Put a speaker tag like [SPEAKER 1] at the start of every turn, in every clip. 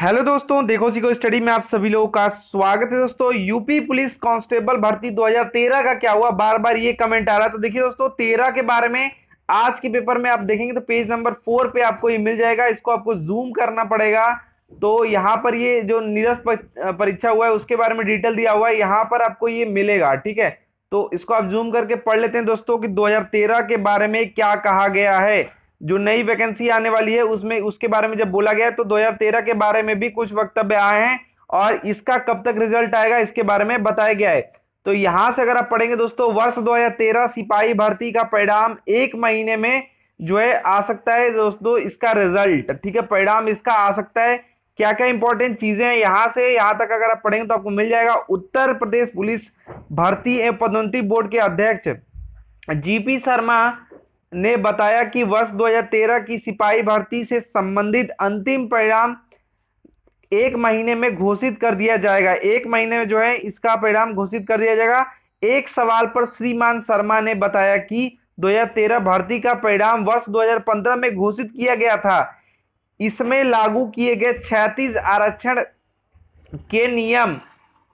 [SPEAKER 1] hello दोस्तों देखो सीखो स्टडी में आप सभी लोगों का स्वागत है दोस्तों यूपी पुलिस कांस्टेबल भर्ती 2013 का क्या हुआ बार बार ये कमेंट आ रहा है तो देखिए दोस्तों 13 के बारे में आज के पेपर में आप देखेंगे तो पेज नंबर फोर पे आपको ये मिल जाएगा इसको आपको जूम करना पड़ेगा तो यहाँ पर ये जो निरस्त परीक्षा हुआ है उसके बारे में डिटेल दिया हुआ है यहाँ पर आपको ये मिलेगा ठीक है तो इसको आप जूम करके पढ़ लेते हैं दोस्तों की दो के बारे में क्या कहा गया है जो नई वैकेंसी आने वाली है उसमें उसके बारे में जब बोला गया तो 2013 के बारे में भी कुछ वक्तव्य आए हैं और इसका कब तक रिजल्ट आएगा इसके बारे में बताया गया है तो यहां से अगर आप पढ़ेंगे दोस्तों वर्ष 2013 सिपाही भर्ती का परिणाम एक महीने में जो है आ सकता है दोस्तों इसका रिजल्ट ठीक है परिणाम इसका आ सकता है क्या क्या इंपॉर्टेंट चीजें हैं यहाँ से यहाँ तक अगर आप पढ़ेंगे तो आपको मिल जाएगा उत्तर प्रदेश पुलिस भर्ती एवं पदोन्नति बोर्ड के अध्यक्ष जीपी शर्मा ने बताया कि वर्ष 2013 की सिपाही भर्ती से संबंधित अंतिम परिणाम एक महीने में घोषित कर दिया जाएगा एक महीने में जो है इसका परिणाम घोषित कर दिया जाएगा एक सवाल पर श्रीमान शर्मा ने बताया कि 2013 भर्ती का परिणाम वर्ष 2015 में घोषित किया गया था इसमें लागू किए गए छैतीस आरक्षण के नियम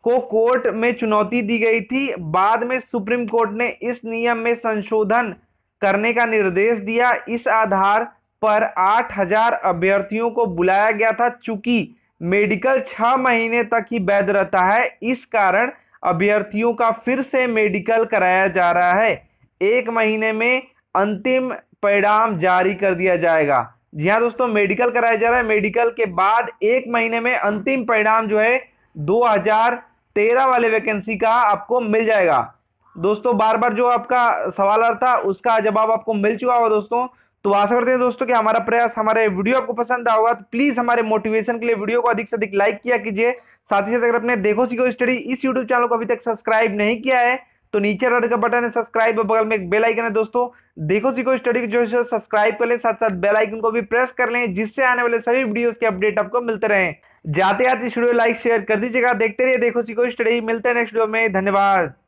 [SPEAKER 1] को कोर्ट में चुनौती दी गई थी बाद में सुप्रीम कोर्ट ने इस नियम में संशोधन करने का निर्देश दिया इस आधार पर 8000 अभ्यर्थियों को बुलाया गया था चूंकि मेडिकल छः महीने तक ही वैध रहता है इस कारण अभ्यर्थियों का फिर से मेडिकल कराया जा रहा है एक महीने में अंतिम परिणाम जारी कर दिया जाएगा जी हाँ दोस्तों मेडिकल कराया जा रहा है मेडिकल के बाद एक महीने में अंतिम परिणाम जो है 2013 वाले वैकेंसी का आपको मिल जाएगा दोस्तों बार बार जो आपका सवाल था उसका जवाब आपको मिल चुका होगा दोस्तों तो आशा करते हैं दोस्तों कि हमारा प्रयास हमारे वीडियो आपको पसंद आया होगा तो प्लीज हमारे मोटिवेशन के लिए वीडियो को अधिक से अधिक लाइक किया कीजिए साथ ही साथ अगर अपने देखो सीखो स्टडी इस यूट्यूब चैनल को अभी तक सब्सक्राइब नहीं किया है तो नीचे रेड का बटन है सब्सक्राइब बगल में एक बेल आइकन है दोस्तों देखो सीखो स्टडी जो है सब्सक्राइब कर लें साथ साथ बेल आइकन को भी प्रेस कर लें जिससे आने वाले सभी वीडियोस के अपडेट आपको मिलते रहे जाते आते वीडियो लाइक शेयर कर दीजिएगा देखते रहिए देखो सीखो स्टडी मिलते हैं नेक्स्ट वीडियो में धन्यवाद